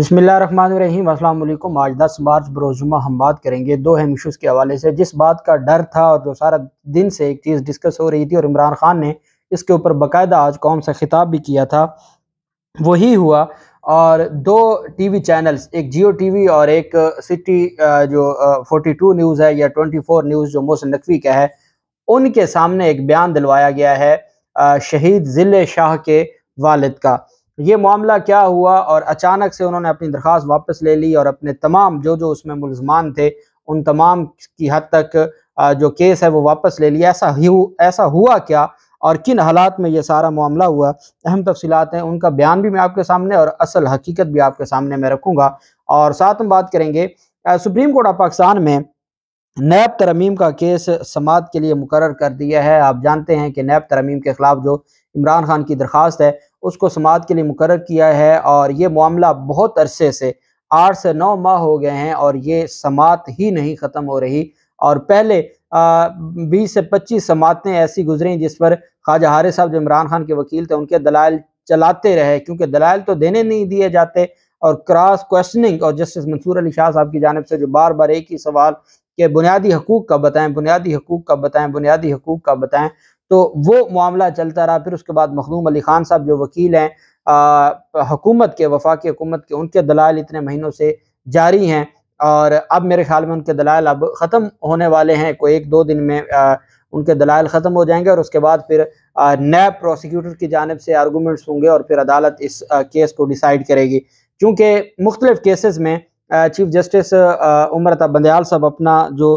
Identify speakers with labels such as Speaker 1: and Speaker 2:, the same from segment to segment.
Speaker 1: बसमिलीम अल्लाम आज दस मार्च बरोजुमा हम बात करेंगे दो हम इशूज़ के हवाले से जिस बात का डर था और जो सारा दिन से एक चीज़ डिस्कस हो रही थी और इमरान ख़ान ने इसके ऊपर बाकायदा आज कौम से ख़िताब भी किया था वही हुआ और दो टीवी चैनल्स एक जियो टीवी और एक सिटी जो 42 न्यूज़ है या 24 न्यूज़ जो मोहसिन नकवी का है उनके सामने एक बयान दिलवाया गया है शहीद ज़िले शाह के वालद का ये मामला क्या हुआ और अचानक से उन्होंने अपनी दरख्वास्त वापस ले ली और अपने तमाम जो जो उसमें मुलजमान थे उन तमाम की हद तक जो केस है वो वापस ले लिया ऐसा ही ऐसा हुआ क्या और किन हालात में ये सारा मामला हुआ अहम तफसीत हैं उनका बयान भी मैं आपके सामने और असल हकीकत भी आपके सामने मैं रखूँगा और साथ में बात करेंगे सुप्रीम कोर्ट ऑफ पाकिस्तान में नैब तरमीम का केस समात के लिए मुकर कर दिया है आप जानते हैं कि नैब तरमीम के ख़िलाफ़ जो इमरान खान की दरख्वास्त है उसको समात के लिए मुकर किया है और ये मामला बहुत अरसे से आठ से नौ माह हो गए हैं और ये समात ही नहीं ख़त्म हो रही और पहले बीस से पच्चीस समातें ऐसी गुजरें जिस पर ख्वाजा हारे साहब जो इमरान खान के वकील थे उनके दलाल चलाते रहे क्योंकि दलाल तो देने नहीं दिए जाते और क्रॉस क्वेश्चनिंग और जस्टिस मंसूर अली शाह साहब की जानब से जो बार बार एक ही सवाल के बुनियादी हकूक़ का बताएं बुनियादी हकूक़ का बताएं बुनियादी हकूक़ का बताएं तो वो मामला चलता रहा फिर उसके बाद मखदूम अली खान साहब जो वकील हैं हकूमत के वफाक हुकूमत के उनके दलाल इतने महीनों से जारी हैं और अब मेरे ख्याल में उनके दलाल अब ख़त्म होने वाले हैं कोई एक दो दिन में आ, उनके दलाल ख़त्म हो जाएंगे और उसके बाद फिर नैब प्रोसिक्यूटर की जानब से आर्गूमेंट्स होंगे और फिर अदालत इस आ, केस को डिसाइड करेगी क्योंकि मुख्तलिफ़ केसेस में आ, चीफ जस्टिस उम्रता बंदयाल साहब अपना जो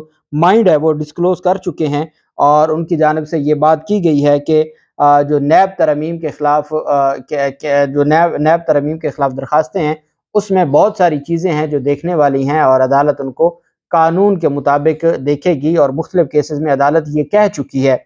Speaker 1: माइंड है वो डिस्क्लोज कर चुके हैं और उनकी जानब से ये बात की गई है कि जो नैब तरमीम के ख़िलाफ़ जो नैब नैब तरमीम के ख़िलाफ़ दरख्वास्तें हैं उसमें बहुत सारी चीज़ें हैं जो देखने वाली हैं और अदालत उनको कानून के मुताबिक देखेगी और मुख्तलिफ़ केसेस में अदालत ये कह चुकी है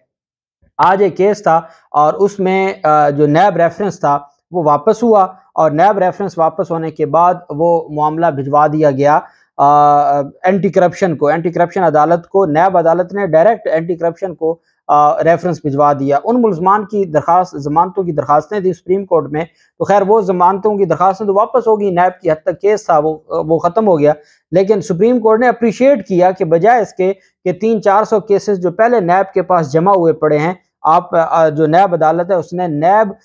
Speaker 1: आज एक केस था और उसमें जो नैब रेफरेंस था वो वापस हुआ और नैब रेफरेंस वापस होने के बाद वो मामला भिजवा दिया गया एंटी करप्शन को एंटी करप्शन अदालत को नैब अदालत ने डायरेक्ट एंटी करप्शन को आ, रेफरेंस भिजवा दिया उन मुलजमान की दरखास्त जमानतों की दरखास्तें थी सुप्रीम कोर्ट में तो खैर वो जमानतों की दरखास्तें तो वापस हो गई नैब की हद तक केस था वो वो ख़त्म हो गया लेकिन सुप्रीम कोर्ट ने अप्रिशिएट किया कि बजाय इसके कि तीन चार सौ केसेस जो पहले नैब के पास जमा हुए पड़े हैं आप जो नैब अदालत है उसने नैब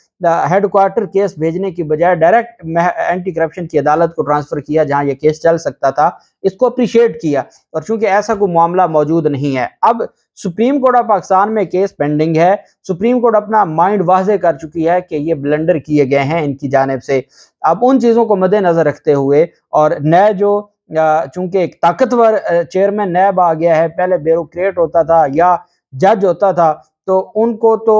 Speaker 1: हेडक्वार्टर केस भेजने की बजाय डायरेक्ट एंटी करप्शन की अदालत को ट्रांसफ़र किया जहां ये केस चल सकता था इसको अप्रिशिएट किया और चूंकि ऐसा कोई मामला मौजूद नहीं है अब सुप्रीम कोर्ट ऑफ पाकिस्तान में केस पेंडिंग है सुप्रीम कोर्ट अपना माइंड वाजे कर चुकी है कि ये ब्लेंडर किए गए हैं इनकी जानब से अब उन चीज़ों को मद्देनज़र रखते हुए और नए जो चूंकि एक ताकतवर चेयरमैन नैब आ गया है पहले ब्यूरोक्रेट होता था या जज होता था तो उनको तो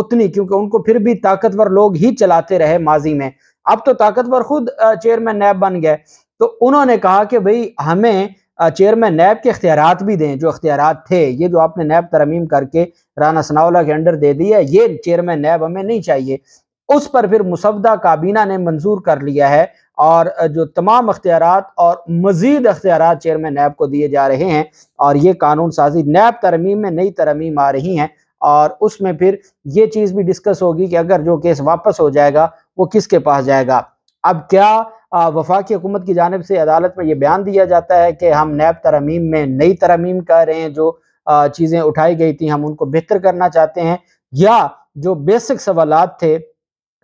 Speaker 1: उतनी क्योंकि उनको फिर भी ताकतवर लोग ही चलाते रहे माजी में अब तो ताकतवर खुद चेयरमैन नैब बन गए तो उन्होंने कहा कि भाई हमें चेयरमैन नैब के अख्तियार भी दें जो अख्तियार थे ये जो आपने नैब तरमीम करके राना सनाउला के अंडर दे दिया ये चेयरमैन नैब हमें नहीं चाहिए उस पर फिर मुसवदा काबीना ने मंजूर कर लिया है और जो तमाम अख्तियार और मजीद अख्तियार चेयरमैन नैब को दिए जा रहे हैं और ये कानून साजी नैब तरमीम में नई तरमीम आ रही हैं और उसमें फिर ये चीज़ भी डिस्कस होगी कि अगर जो केस वापस हो जाएगा वो किसके पास जाएगा अब क्या वफाकी हुकूमत की जानब से अदालत में ये बयान दिया जाता है कि हम नैब तरमीम में नई तरमीम कर रहे हैं जो चीज़ें उठाई गई थी हम उनको बेहतर करना चाहते हैं या जो बेसिक सवाल थे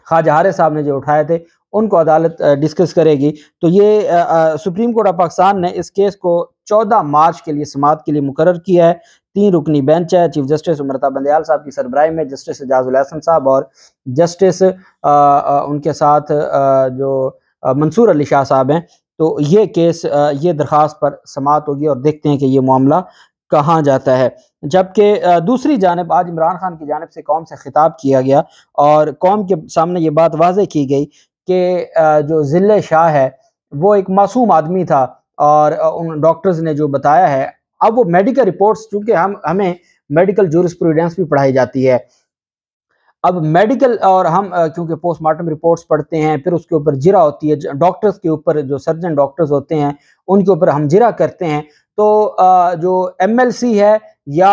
Speaker 1: ख्वाजा हारे साहब ने जो उठाए थे उनको अदालत डिस्कस करेगी तो ये आ, आ, सुप्रीम कोर्ट ऑफ पाकिस्तान ने इस केस को 14 मार्च के लिए समात के लिए मुकर किया है तीन रुकनी बेंच है चीफ जस्टिस उमरता बंदयाल साहब की सरबराई में जस्टिस एजाज उलहसन साहब और जस्टिस आ, आ, उनके साथ आ, जो मंसूर अली शाह साहब हैं तो ये केस ये दरख्वास्त पर समाप्त होगी और देखते हैं कि ये मामला कहाँ जाता है जबकि दूसरी जानब आज इमरान खान की जानब से कौम से खिताब किया गया और कौम के सामने ये बात वाज की गई कि जो ज़िले शाह है वो एक मासूम आदमी था और उन डॉक्टर्स ने जो बताया है अब वो मेडिकल रिपोर्ट्स चूंकि हम हमें मेडिकल जूरिस्प्रूडेंस भी पढ़ाई जाती है अब मेडिकल और हम क्योंकि पोस्टमार्टम रिपोर्ट्स पढ़ते हैं फिर उसके ऊपर जिरा होती है डॉक्टर्स के ऊपर जो सर्जन डॉक्टर्स होते हैं उनके ऊपर हम जिरा करते हैं तो जो एम है या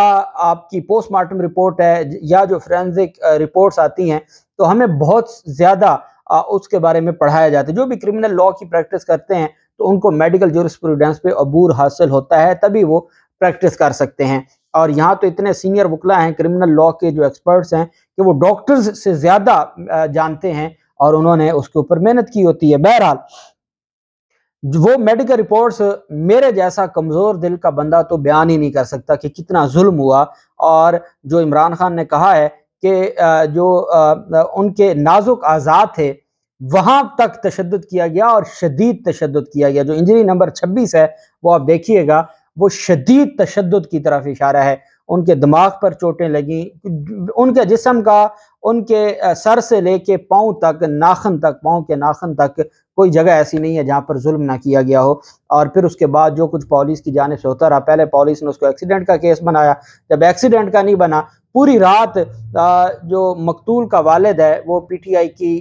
Speaker 1: आपकी पोस्टमार्टम रिपोर्ट है या जो फ्रेंसिक रिपोर्ट्स आती हैं तो हमें बहुत ज़्यादा उसके बारे में पढ़ाया जाता है जो भी क्रिमिनल लॉ की प्रैक्टिस करते हैं तो उनको मेडिकल जोरिस्प्रूडेंस पे अबूर हासिल होता है तभी वो प्रैक्टिस कर सकते हैं और यहाँ तो इतने सीनियर वकला हैं क्रिमिनल लॉ के जो एक्सपर्ट्स हैं कि वो डॉक्टर्स से ज़्यादा जानते हैं और उन्होंने उसके ऊपर मेहनत की होती है बहरहाल वो मेडिकल रिपोर्ट्स मेरे जैसा कमज़ोर दिल का बंदा तो बयान ही नहीं कर सकता कि कितना जुल्म हुआ और जो इमरान खान ने कहा है कि जो उनके नाजुक आज़ाद थे वहां तक तशद किया गया और शदीद तशद किया गया जो इंजरी नंबर छब्बीस है वो आप देखिएगा वो शदीद तशद की तरफ इशारा है उनके दिमाग पर चोटें लगी उनके जिसम का उनके सर से लेके पाँव तक नाखन तक पाँव के नाखन तक कोई जगह ऐसी नहीं है जहाँ पर जुल्म ना किया गया हो और फिर उसके बाद जो कुछ पॉलिस की जानब से होता रहा पहले पॉलिस ने उसको एक्सीडेंट का केस बनाया जब एक्सीडेंट का नहीं बना पूरी रात जो मकतूल का वालद है वो पीटीआई की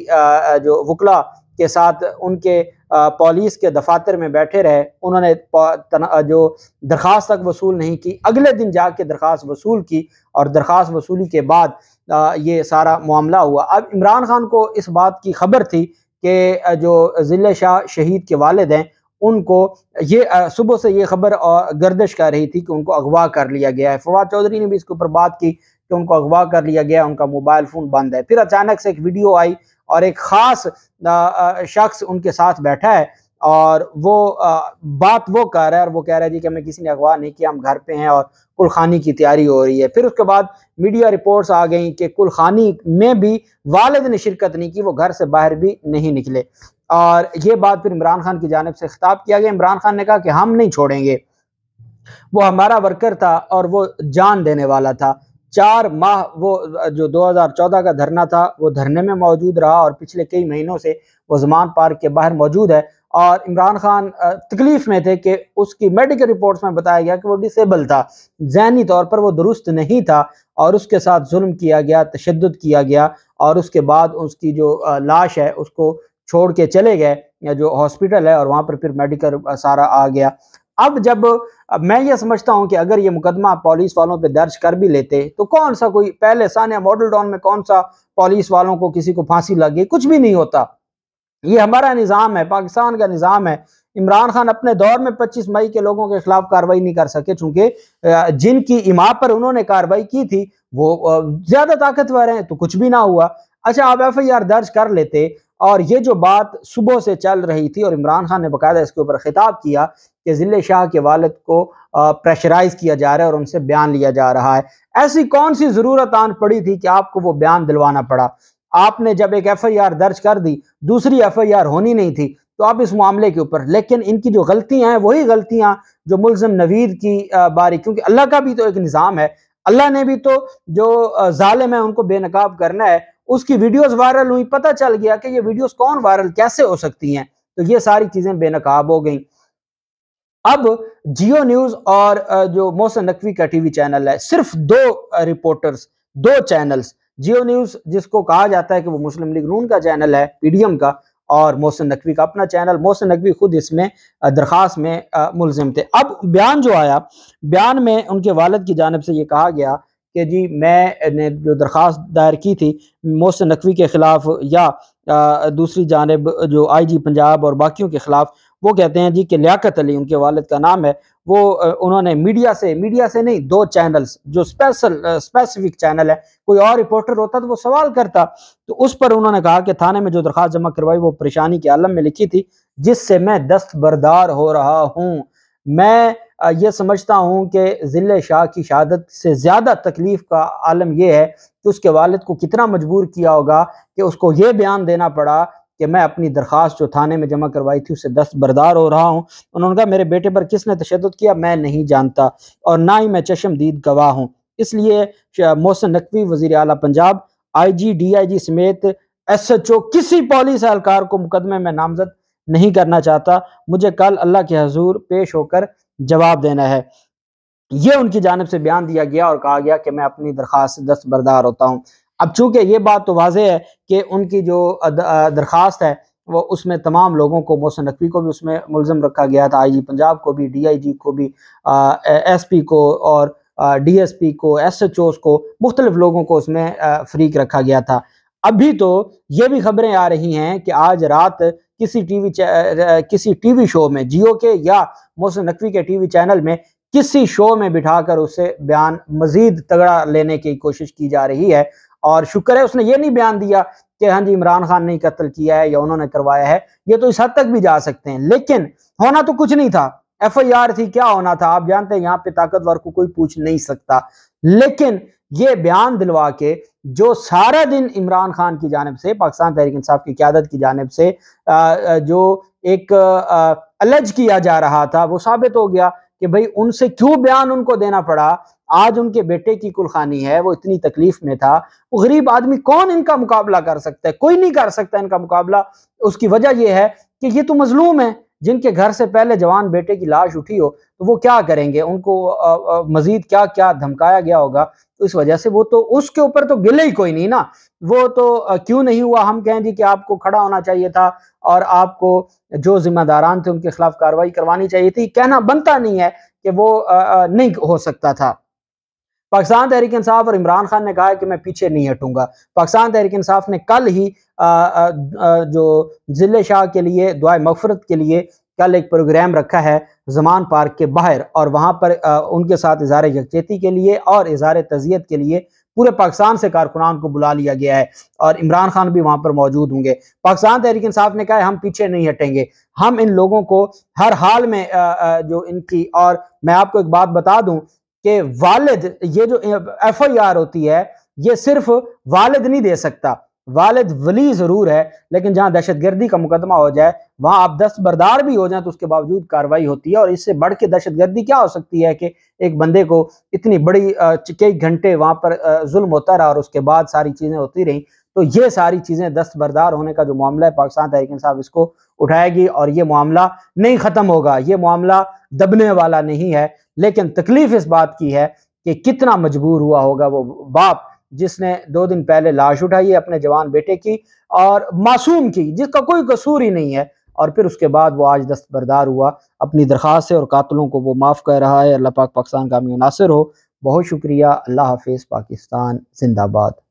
Speaker 1: जो वकला के साथ उनके पुलिस के दफातर में बैठे रहे उन्होंने जो दरख्वास्त तक वसूल नहीं की अगले दिन जाके दरख्वास्त वसूल की और दरख्वास्त वसूली के बाद ये सारा मामला हुआ अब इमरान खान को इस बात की खबर थी कि जो ज़िले शाह शहीद के वालद हैं उनको ये सुबह से ये खबर गर्दिश कर रही थी कि उनको अगवा कर लिया गया है फवाद चौधरी ने भी इसके ऊपर बात की कि उनको अगवा कर लिया गया उनका मोबाइल फ़ोन बंद है फिर अचानक से एक वीडियो आई और एक ख़ास शख्स उनके साथ बैठा है और वो बात वो कह रहा है और वो कह रहा है जी कि हमें किसी ने अगवा नहीं किया हम घर पे हैं और कुलखानी की तैयारी हो रही है फिर उसके बाद मीडिया रिपोर्ट्स आ गई कि कुलखानी में भी वालद ने शिरकत नहीं की वो घर से बाहर भी नहीं निकले और ये बात फिर इमरान खान की जानब से खिताब किया गया इमरान खान ने कहा कि हम नहीं छोड़ेंगे वो हमारा वर्कर था और वो जान देने वाला था चार माह वो जो 2014 का धरना था वो धरने में मौजूद रहा और पिछले कई महीनों से वो जमान पार्क के बाहर मौजूद है और इमरान खान तकलीफ में थे कि उसकी मेडिकल रिपोर्ट्स में बताया गया कि वो डिसेबल था जहनी तौर पर वो दुरुस्त नहीं था और उसके साथ जुल्म किया गया तशद किया गया और उसके बाद उसकी जो लाश है उसको छोड़ के चले गए या जो हॉस्पिटल है और वहाँ पर फिर मेडिकल सारा आ गया अब जब अब मैं ये समझता हूँ कि अगर ये मुकदमा पुलिस वालों पे दर्ज कर भी लेते तो कौन सा कोई पहले सानिया मॉडल डॉन में कौन सा पुलिस वालों को किसी को फांसी लग गई कुछ भी नहीं होता ये हमारा निज़ाम है पाकिस्तान का निज़ाम है इमरान खान अपने दौर में 25 मई के लोगों के खिलाफ कार्रवाई नहीं कर सके चूंकि जिनकी इमा पर उन्होंने कार्रवाई की थी वो ज़्यादा ताकतवर हैं तो कुछ भी ना हुआ अच्छा आप एफ आई आर दर्ज कर लेते और ये जो बात सुबह से चल रही थी और इमरान खान ने बाकायदा इसके ऊपर खिताब किया कि ज़िले शाह के वालद को प्रेशराइज किया जा रहा है और उनसे बयान लिया जा रहा है ऐसी कौन सी ज़रूरत आन पड़ी थी कि आपको वो बयान दिलवाना पड़ा आपने जब एक एफ आई आर दर्ज कर दी दूसरी एफ आई आर होनी नहीं थी तो आप इस मामले के ऊपर लेकिन इनकी जो गलतियां हैं वही गलतियां जो मुलजम नवीद की बारी क्योंकि अल्लाह का भी तो एक निज़ाम है अल्लाह ने भी तो जो जालिम है उनको बेनकाब करना है उसकी वीडियोस वायरल हुई पता चल गया कि ये वीडियोस कौन वायरल कैसे हो सकती हैं तो ये सारी चीजें बेनकाब हो गई अब जियो न्यूज और जो मोहसन नकवी का टीवी चैनल है सिर्फ दो रिपोर्टर्स दो चैनल्स जियो न्यूज जिसको कहा जाता है कि वो मुस्लिम लीग नून का चैनल है पीडीएम का और मोहसन नकवी का अपना चैनल मोहसन नकवी खुद इसमें दरख्वास्त में मुलजिम थे अब बयान जो आया बयान में उनके वालद की जानब से ये कहा गया कि जी मैंने जो दरख्वास्त दायर की थी मोहसिन नकवी के ख़िलाफ़ या आ, दूसरी जानब जो आई जी पंजाब और बाकियों के ख़िलाफ़ वो कहते हैं जी कि लियाकत अली उनके वालद का नाम है वो उन्होंने मीडिया से मीडिया से नहीं दो चैनल्स जो स्पेशल स्पेसिफिक चैनल है कोई और रिपोर्टर होता तो वो सवाल करता तो उस पर उन्होंने कहा कि थाने में जो दरख्वास्त जमा करवाई वो परेशानी के आलम में लिखी थी जिससे मैं दस्तबरदार हो रहा हूँ मैं यह समझता हूँ कि ज़िले शाह की शहादत से ज़्यादा तकलीफ़ का आलम यह है कि उसके वालद को कितना मजबूर किया होगा कि उसको ये बयान देना पड़ा कि मैं अपनी दरख्वास्त जो थाने में जमा करवाई थी उससे दस्त बरदार हो रहा हूँ उन्होंने कहा मेरे बेटे पर किसने तशद किया मैं नहीं जानता और ना ही मैं चशमदीद गवाह हूँ इसलिए मोहसिन नकवी वजी अला पंजाब आई जी डी आई जी समेत एस एच ओ किसी पॉलिस एहलकार को मुकदमे में नामजद नहीं करना चाहता मुझे कल अल्लाह के हजूर पेश होकर जवाब देना है ये उनकी जानब से बयान दिया गया और कहा गया कि मैं अपनी दरख्वास्त से दस्तबरदार होता हूँ अब चूंकि ये बात तो वाज है कि उनकी जो दरख्वास्त है वो उसमें तमाम लोगों को मोहसिन नकवी को भी उसमें मुलजम रखा गया था आई जी पंजाब को भी डी आई जी को भी एस पी को और डी एस पी को एस एच ओ को मुख्तलिफ लोगों को उसमें फ्रीक रखा गया था अभी तो ये भी खबरें आ रही हैं कि आज रात किसी टीवी किसी टीवी शो में जियो के या मोहसिन नकवी के टीवी चैनल में किसी शो में बिठाकर उसे बयान मजीद तगड़ा लेने की कोशिश की जा रही है और शुक्र है उसने ये नहीं बयान दिया कि हाँ जी इमरान खान ने कत्ल किया है या उन्होंने करवाया है ये तो इस हद तक भी जा सकते हैं लेकिन होना तो कुछ नहीं था एफ थी क्या होना था आप जानते हैं यहाँ पे ताकतवर को कोई पूछ नहीं सकता लेकिन ये बयान दिलवा के जो सारा दिन इमरान खान की जानब से पाकिस्तान तहरीक इंसाफ की क्यादत की जानब से जो एक अलज किया जा रहा था वो साबित हो गया कि भाई उनसे क्यों बयान उनको देना पड़ा आज उनके बेटे की कुलखानी है वो इतनी तकलीफ में था वो गरीब आदमी कौन इनका मुकाबला कर सकता है कोई नहीं कर सकता इनका मुकाबला उसकी वजह यह है कि ये तो मजलूम है जिनके घर से पहले जवान बेटे की लाश उठी हो तो वो क्या करेंगे उनको मजीद क्या क्या धमकाया गया होगा तो इस वजह से वो तो उसके ऊपर तो गिले ही कोई नहीं ना वो तो क्यों नहीं हुआ हम कहें जी कि आपको खड़ा होना चाहिए था और आपको जो जिम्मेदारान थे उनके खिलाफ कार्रवाई करवानी चाहिए थी कहना बनता नहीं है कि वो नहीं हो सकता था पाकिस्तान तहरीक इंसाफ और इमरान खान ने कहा है कि मैं पीछे नहीं हटूंगा पाकिस्तान तहरीक इंसाफ ने कल ही जो ज़िले शाह के लिए दुआ मफरत के लिए कल एक प्रोग्राम रखा है जमान पार्क के बाहर और वहाँ पर आ, उनके साथ इजार यकचेती के लिए और इजहार तजियत के लिए पूरे पाकिस्तान से कारकुनान को बुला लिया गया है और इमरान खान भी वहाँ पर मौजूद होंगे पाकिस्तान तहरीक इंसाफ ने कहा है हम पीछे नहीं हटेंगे हम इन लोगों को हर हाल में आ, आ, जो इनकी और मैं आपको एक बात बता दूं कि वालिद ये जो एफ आई आर होती है ये सिर्फ वालिद नहीं दे सकता वालिद वली ज़रूर है लेकिन जहां दहशत गर्दी का मुकदमा हो जाए वहां आप दस्त बरदार भी हो जाए तो उसके बावजूद कार्रवाई होती है और इससे बढ़ के दहशत गर्दी क्या हो सकती है कि एक बंदे को इतनी बड़ी कई घंटे वहां पर जुल्म होता रहा और उसके बाद सारी चीज़ें होती रहीं तो ये सारी चीज़ें दस्त बरदार होने का जो मामला है पाकिस्तान तहरीक इंसाफ इसको उठाएगी और ये मामला नहीं ख़त्म होगा ये मामला दबने वाला नहीं है लेकिन तकलीफ इस बात की है कि कितना मजबूर हुआ होगा वो बाप जिसने दो दिन पहले लाश उठाई है अपने जवान बेटे की और मासूम की जिसका कोई कसूर ही नहीं है और फिर उसके बाद वो आज दस्तबरदार हुआ अपनी दरख्वास्त से और कातलों को वो माफ़ कर रहा है अल्लाह पाक पाकिस्तान का मुनासर हो बहुत शुक्रिया अल्लाह हाफिज़ पाकिस्तान जिंदाबाद